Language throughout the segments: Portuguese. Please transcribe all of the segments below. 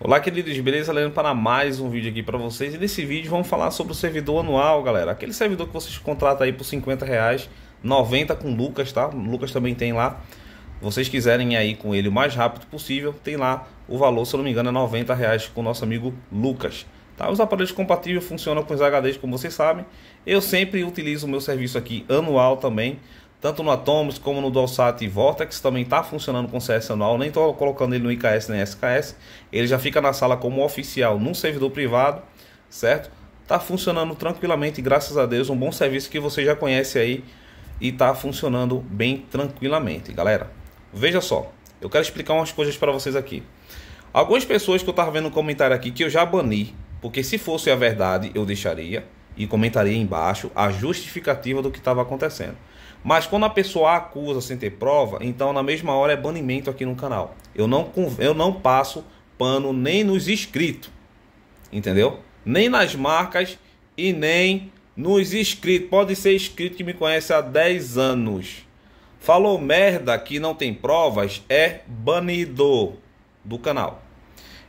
Olá queridos, beleza? Leandro para mais um vídeo aqui para vocês e nesse vídeo vamos falar sobre o servidor anual galera, aquele servidor que vocês contratam aí por 50 reais, 90 com Lucas tá, Lucas também tem lá vocês quiserem ir aí com ele o mais rápido possível, tem lá o valor, se eu não me engano é 90 reais com o nosso amigo Lucas tá, os aparelhos compatíveis funcionam com os HDs como vocês sabem, eu sempre utilizo o meu serviço aqui anual também tanto no Atomos como no Dolsat e Vortex, também está funcionando com CS anual, nem estou colocando ele no IKS nem SKS, ele já fica na sala como oficial num servidor privado, certo? Está funcionando tranquilamente, graças a Deus, um bom serviço que você já conhece aí e está funcionando bem tranquilamente, galera. Veja só, eu quero explicar umas coisas para vocês aqui. Algumas pessoas que eu estava vendo um comentário aqui que eu já bani, porque se fosse a verdade eu deixaria e comentaria embaixo a justificativa do que estava acontecendo. Mas quando a pessoa acusa sem ter prova, então na mesma hora é banimento aqui no canal. Eu não, eu não passo pano nem nos inscritos, entendeu? Nem nas marcas e nem nos inscritos. Pode ser inscrito que me conhece há 10 anos. Falou merda que não tem provas, é banido do canal.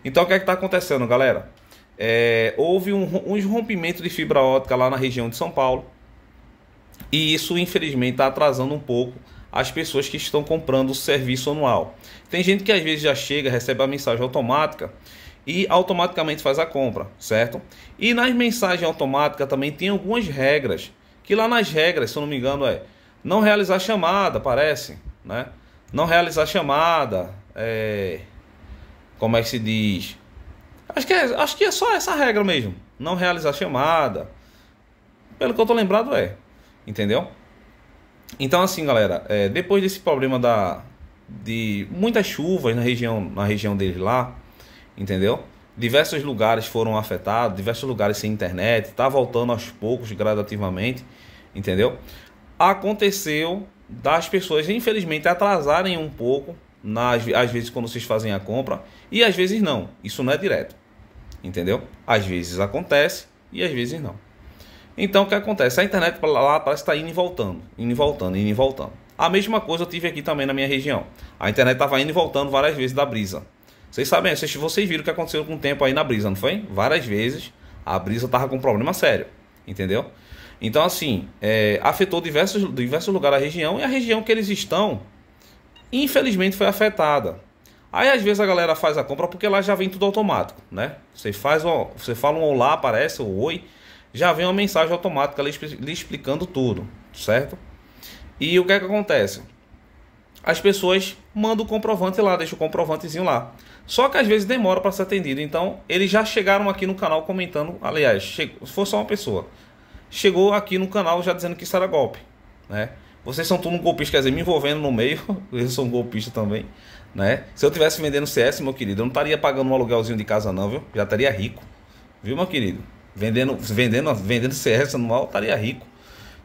Então o que é que está acontecendo, galera? É, houve um, rompimento de fibra ótica lá na região de São Paulo. E isso, infelizmente, está atrasando um pouco as pessoas que estão comprando o serviço anual. Tem gente que às vezes já chega, recebe a mensagem automática e automaticamente faz a compra, certo? E nas mensagens automáticas também tem algumas regras, que lá nas regras, se eu não me engano, é não realizar chamada, parece, né? Não realizar chamada, é... como é que se diz? Acho que, é, acho que é só essa regra mesmo, não realizar chamada. Pelo que eu tô lembrado é. Entendeu? Então, assim, galera, é, depois desse problema da, de muitas chuvas na região, na região deles lá, entendeu? Diversos lugares foram afetados, diversos lugares sem internet, tá voltando aos poucos, gradativamente, entendeu? Aconteceu das pessoas, infelizmente, atrasarem um pouco, nas, às vezes quando vocês fazem a compra, e às vezes não, isso não é direto, entendeu? Às vezes acontece e às vezes não. Então o que acontece? A internet lá parece estar tá indo e voltando, indo e voltando, indo e voltando. A mesma coisa eu tive aqui também na minha região. A internet estava indo e voltando várias vezes da brisa. Vocês sabem, vocês, vocês viram o que aconteceu com o tempo aí na brisa, não foi? Várias vezes a brisa estava com um problema sério, entendeu? Então, assim, é, afetou diversos, diversos lugares da região e a região que eles estão, infelizmente, foi afetada. Aí, às vezes, a galera faz a compra porque lá já vem tudo automático, né? Você faz, você fala um olá, aparece, um oi, já vem uma mensagem automática lhe explicando tudo, certo? E o que é que acontece? As pessoas mandam o comprovante lá, deixam o comprovantezinho lá. Só que às vezes demora para ser atendido. Então, eles já chegaram aqui no canal comentando. Aliás, chegou, se for só uma pessoa, chegou aqui no canal já dizendo que isso era golpe, né? Vocês são tudo um golpista, quer dizer, me envolvendo no meio. Eu sou um golpista também, né? Se eu tivesse vendendo CS, meu querido, eu não estaria pagando um aluguelzinho de casa, não, viu? Já estaria rico, viu, meu querido? Vendendo, vendendo, vendendo CS anual, estaria rico.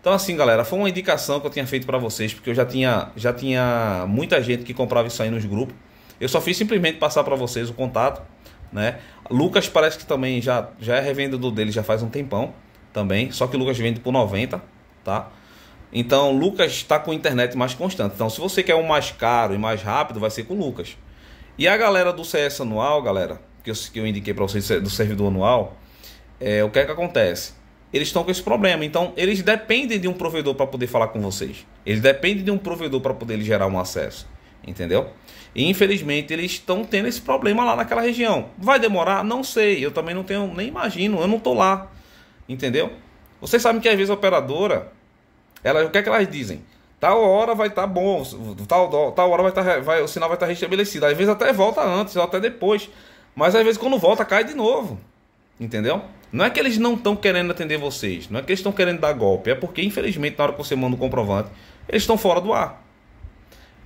Então assim, galera, foi uma indicação que eu tinha feito para vocês, porque eu já tinha, já tinha muita gente que comprava isso aí nos grupos. Eu só fiz simplesmente passar para vocês o contato, né? Lucas parece que também já, já é revendedor dele já faz um tempão também, só que o Lucas vende por 90, tá? Então, Lucas está com internet mais constante. Então, se você quer um mais caro e mais rápido, vai ser com o Lucas. E a galera do CS anual, galera, que eu, que eu indiquei para vocês do servidor anual, é, o que é que acontece? Eles estão com esse problema. Então, eles dependem de um provedor para poder falar com vocês. Eles dependem de um provedor para poder gerar um acesso. Entendeu? E infelizmente eles estão tendo esse problema lá naquela região. Vai demorar? Não sei. Eu também não tenho, nem imagino. Eu não estou lá. Entendeu? Vocês sabem que às vezes a operadora, ela, o que é que elas dizem? Tal hora vai estar tá bom, tal, tal hora vai tá, vai, o sinal vai estar tá restabelecido. Às vezes até volta antes, ou até depois. Mas às vezes quando volta, cai de novo. Entendeu? Não é que eles não estão querendo atender vocês, não é que eles estão querendo dar golpe, é porque, infelizmente, na hora que você manda o comprovante, eles estão fora do ar.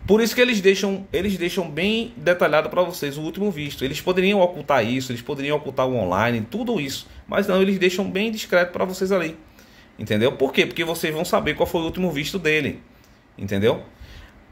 Por isso que eles deixam, eles deixam bem detalhado para vocês o último visto. Eles poderiam ocultar isso, eles poderiam ocultar o online, tudo isso, mas não, eles deixam bem discreto para vocês ali. Entendeu? Por quê? Porque vocês vão saber qual foi o último visto dele. Entendeu?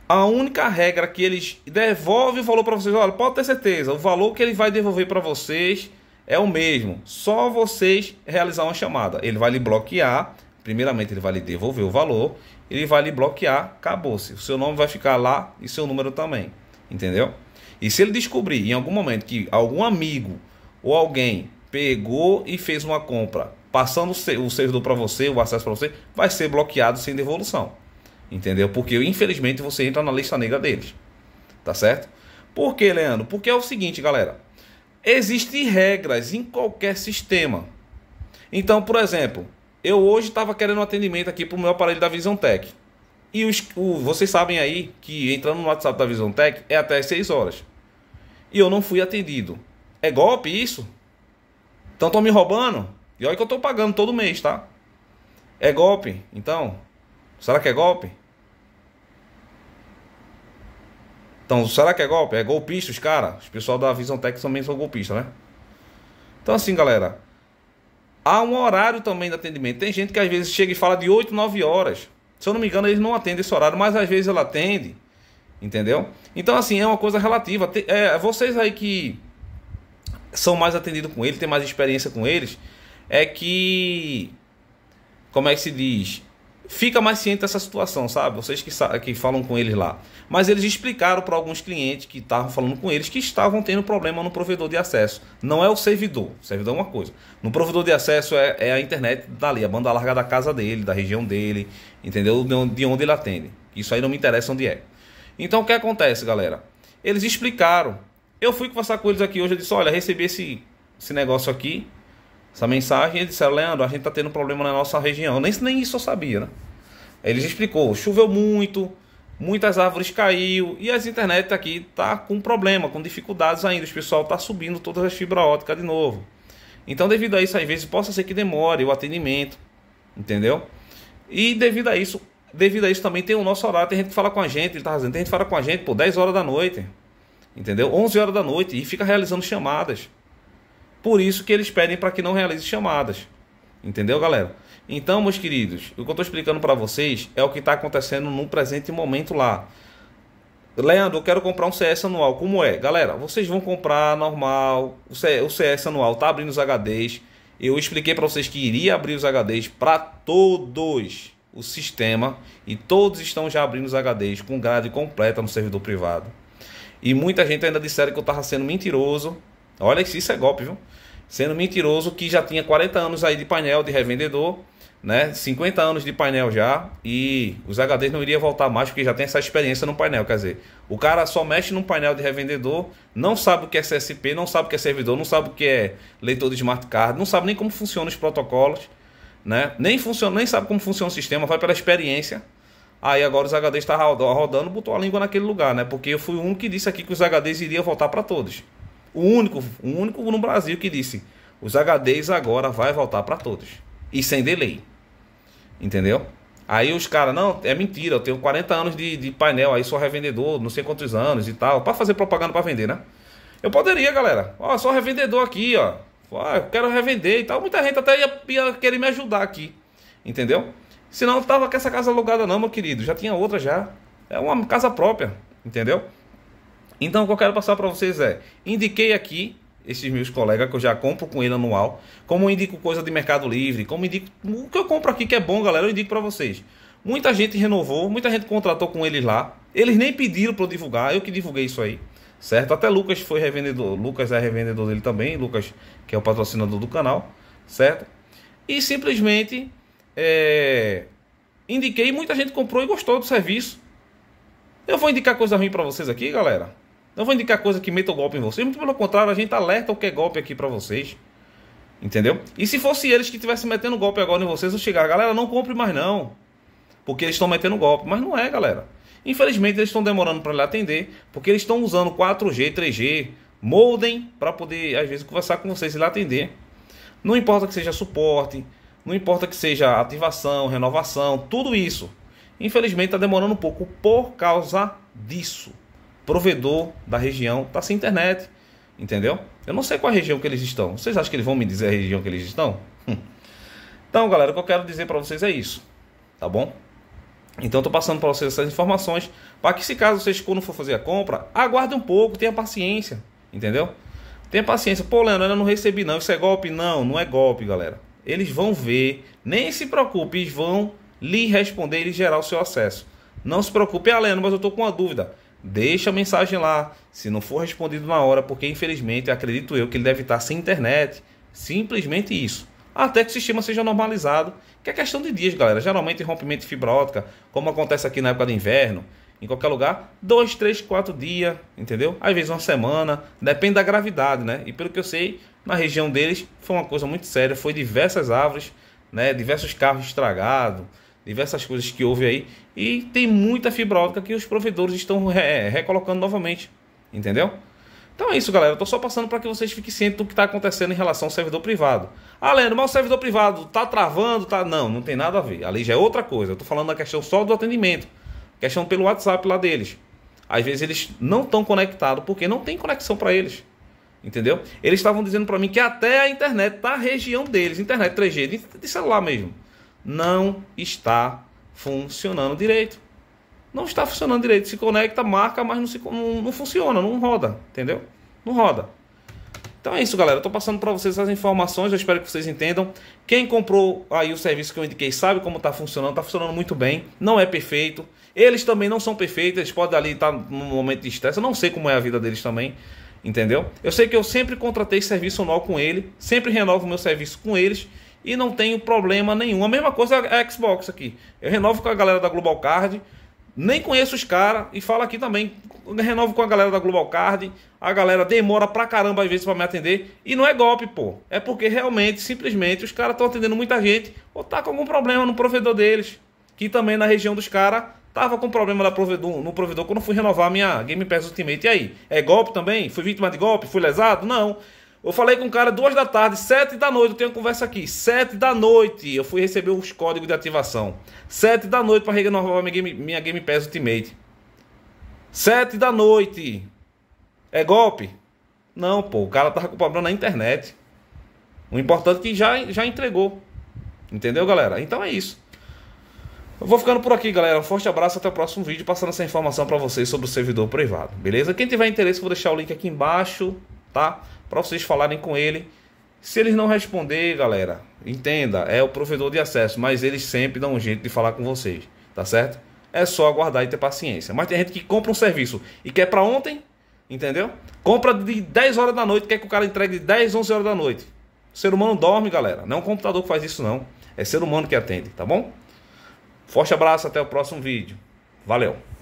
A única regra que eles devolvem o valor para vocês, olha, pode ter certeza, o valor que ele vai devolver para vocês é o mesmo. Só vocês realizar uma chamada. Ele vai lhe bloquear. Primeiramente, ele vai lhe devolver o valor. Ele vai lhe bloquear. Acabou-se. O seu nome vai ficar lá e seu número também. Entendeu? E se ele descobrir em algum momento que algum amigo ou alguém pegou e fez uma compra, passando o servidor para você, o acesso para você, vai ser bloqueado sem devolução. Entendeu? Porque infelizmente você entra na lista negra deles. Tá certo? Por que, Leandro? Porque é o seguinte, galera. Existem regras em qualquer sistema. Então, por exemplo, eu hoje estava querendo um atendimento aqui para o meu aparelho da Vision Tech. E os, o, vocês sabem aí que entrando no WhatsApp da Vision Tech é até 6 horas. E eu não fui atendido. É golpe isso? Então estão me roubando? E olha que eu estou pagando todo mês, tá? É golpe? Então, será que é golpe? Então, será que é golpe? É golpista os caras? Os pessoal da Visão Tech também são golpistas, né? Então, assim, galera. Há um horário também de atendimento. Tem gente que às vezes chega e fala de 8, 9 horas. Se eu não me engano, eles não atendem esse horário, mas às vezes ela atende. Entendeu? Então, assim, é uma coisa relativa. É, vocês aí que são mais atendidos com ele, têm mais experiência com eles, é que. Como é que se diz? fica mais ciente dessa situação, sabe? Vocês que, que falam com eles lá. Mas eles explicaram para alguns clientes que estavam falando com eles que estavam tendo problema no provedor de acesso. Não é o servidor, o servidor é uma coisa. No provedor de acesso é, é a internet dali, a banda larga da casa dele, da região dele, entendeu? De onde, de onde ele atende. Isso aí não me interessa onde é. Então o que acontece, galera? Eles explicaram. Eu fui conversar com eles aqui hoje, eu disse, olha, recebi esse, esse negócio aqui, essa mensagem e disseram, Leandro, a gente está tendo um problema na nossa região. Nem, nem isso eu sabia, né? Eles explicou, choveu muito, muitas árvores caiu e as internet aqui tá com problema, com dificuldades ainda. O pessoal está subindo todas as fibra ótica de novo. Então, devido a isso, às vezes possa ser que demore o atendimento, entendeu? E devido a isso, devido a isso também tem o nosso horário, tem gente que fala com a gente, ele tá fazendo, tem gente que fala com a gente por 10 horas da noite, entendeu? 11 horas da noite e fica realizando chamadas. Por isso que eles pedem para que não realize chamadas. Entendeu, galera? Então, meus queridos, o que eu estou explicando para vocês é o que está acontecendo no presente momento lá. Leandro, eu quero comprar um CS anual. Como é? Galera, vocês vão comprar normal. O CS anual tá abrindo os HDs. Eu expliquei para vocês que iria abrir os HDs para todos o sistema e todos estão já abrindo os HDs com grade completa no servidor privado. E muita gente ainda disseram que eu estava sendo mentiroso Olha que isso é golpe, viu? Sendo mentiroso que já tinha 40 anos aí de painel de revendedor, né? 50 anos de painel já e os HDs não iria voltar mais porque já tem essa experiência no painel, quer dizer, o cara só mexe num painel de revendedor, não sabe o que é CSP, não sabe o que é servidor, não sabe o que é leitor de smart card, não sabe nem como funcionam os protocolos, né? Nem funciona, nem sabe como funciona o sistema, vai pela experiência. Aí agora os HDs está rodando, botou a língua naquele lugar, né? Porque eu fui um que disse aqui que os HDs iriam voltar para todos o único, o único no Brasil que disse: os HDs agora vai voltar para todos e sem delay. Entendeu? Aí os caras, não, é mentira, eu tenho 40 anos de, de painel, aí sou revendedor, não sei quantos anos e tal, para fazer propaganda para vender, né? Eu poderia, galera. Ó, sou revendedor aqui, ó. ó eu quero revender e tal. Muita gente até ia, ia querer me ajudar aqui. Entendeu? Senão eu tava com essa casa alugada não, meu querido. Já tinha outra já. É uma casa própria, entendeu? Então, o que eu quero passar para vocês é: indiquei aqui esses meus colegas que eu já compro com ele anual, como indico coisa de Mercado Livre, como indico o que eu compro aqui que é bom, galera, eu indico para vocês. Muita gente renovou, muita gente contratou com eles lá. Eles nem pediram para eu divulgar, eu que divulguei isso aí, certo? Até Lucas foi revendedor, Lucas é revendedor dele também, Lucas que é o patrocinador do canal, certo? E simplesmente é, indiquei, muita gente comprou e gostou do serviço. Eu vou indicar coisa ruim para vocês aqui, galera. Não vou indicar coisa que meta o golpe em vocês. Muito pelo contrário, a gente tá alerta o que é golpe aqui para vocês. Entendeu? E se fosse eles que estivessem metendo golpe agora em vocês, eu chegar, galera, não compre mais não. Porque eles estão metendo golpe. Mas não é, galera. Infelizmente, eles estão demorando para lhe atender, porque eles estão usando 4G, 3G, modem para poder, às vezes, conversar com vocês e lhe atender. Não importa que seja suporte, não importa que seja ativação, renovação, tudo isso. Infelizmente, está demorando um pouco por causa disso provedor da região está sem internet. Entendeu? Eu não sei qual é a região que eles estão. Vocês acham que eles vão me dizer a região que eles estão? Hum. então, galera, o que eu quero dizer para vocês é isso. Tá bom? Então, estou passando para vocês essas informações para que, se caso vocês, quando for fazer a compra, aguarde um pouco, tenha paciência. Entendeu? Tenha paciência. Pô, Leandro, eu não recebi não. Isso é golpe? Não, não é golpe, galera. Eles vão ver. Nem se preocupe, eles vão lhe responder e gerar o seu acesso. Não se preocupe. Ah, Leandro, mas eu estou com uma dúvida. Deixa a mensagem lá, se não for respondido na hora, porque infelizmente acredito eu que ele deve estar sem internet. Simplesmente isso. Até que o sistema seja normalizado, que é questão de dias, galera. Geralmente rompimento de fibra como acontece aqui na época do inverno, em qualquer lugar, dois, três, quatro dias, entendeu? Às vezes uma semana, depende da gravidade, né? E pelo que eu sei, na região deles foi uma coisa muito séria, foi diversas árvores, né? Diversos carros estragados diversas coisas que houve aí. E tem muita fibra que os provedores estão re é, recolocando novamente. Entendeu? Então é isso, galera. Eu tô só passando para que vocês fiquem cientes do que está acontecendo em relação ao servidor privado. Ah, Leandro, mas o servidor privado tá travando, tá. Não, não tem nada a ver. Ali já é outra coisa. Eu tô falando da questão só do atendimento. Questão pelo WhatsApp lá deles. Às vezes eles não estão conectados porque não tem conexão para eles. Entendeu? Eles estavam dizendo para mim que até a internet da região deles, internet 3G, de celular mesmo, não está funcionando direito. Não está funcionando direito. Se conecta, marca, mas não, se, não, não funciona, não roda, entendeu? Não roda. Então é isso, galera. Estou passando para vocês as informações. Eu espero que vocês entendam. Quem comprou aí o serviço que eu indiquei sabe como está funcionando. Está funcionando muito bem. Não é perfeito. Eles também não são perfeitos. Eles podem ali estar tá num momento de estresse. Eu não sei como é a vida deles também. Entendeu? Eu sei que eu sempre contratei serviço anual com ele. Sempre renovo meu serviço com eles e não tenho problema nenhum. A mesma coisa é a Xbox aqui. Eu renovo com a galera da Global Card, nem conheço os caras e falo aqui também. Renovo com a galera da Global Card, a galera demora pra caramba às vezes pra me atender e não é golpe, pô. É porque realmente, simplesmente, os caras estão atendendo muita gente ou tá com algum problema no provedor deles, que também na região dos caras Tava com problema provedor, no provedor quando fui renovar minha Game Pass Ultimate. E aí? É golpe também? Fui vítima de golpe? Fui lesado? Não. Eu falei com o cara duas da tarde, sete da noite, eu tenho uma conversa aqui. Sete da noite, eu fui receber os códigos de ativação. Sete da noite para renovar minha Game, minha Game Pass Ultimate. Sete da noite. É golpe? Não, pô, o cara tava com problema na internet. O importante é que já, já entregou. Entendeu, galera? Então é isso. Eu vou ficando por aqui, galera. Um forte abraço, até o próximo vídeo, passando essa informação para vocês sobre o servidor privado, beleza? Quem tiver interesse, vou deixar o link aqui embaixo, tá? para vocês falarem com ele. Se eles não responder, galera, entenda, é o provedor de acesso, mas eles sempre dão um jeito de falar com vocês, tá certo? É só aguardar e ter paciência. Mas tem gente que compra um serviço e quer para ontem, entendeu? Compra de 10 horas da noite, quer que o cara entregue de 10, 11 horas da noite. O ser humano dorme, galera. Não é um computador que faz isso, não. É ser humano que atende, tá bom? Forte abraço, até o próximo vídeo. Valeu!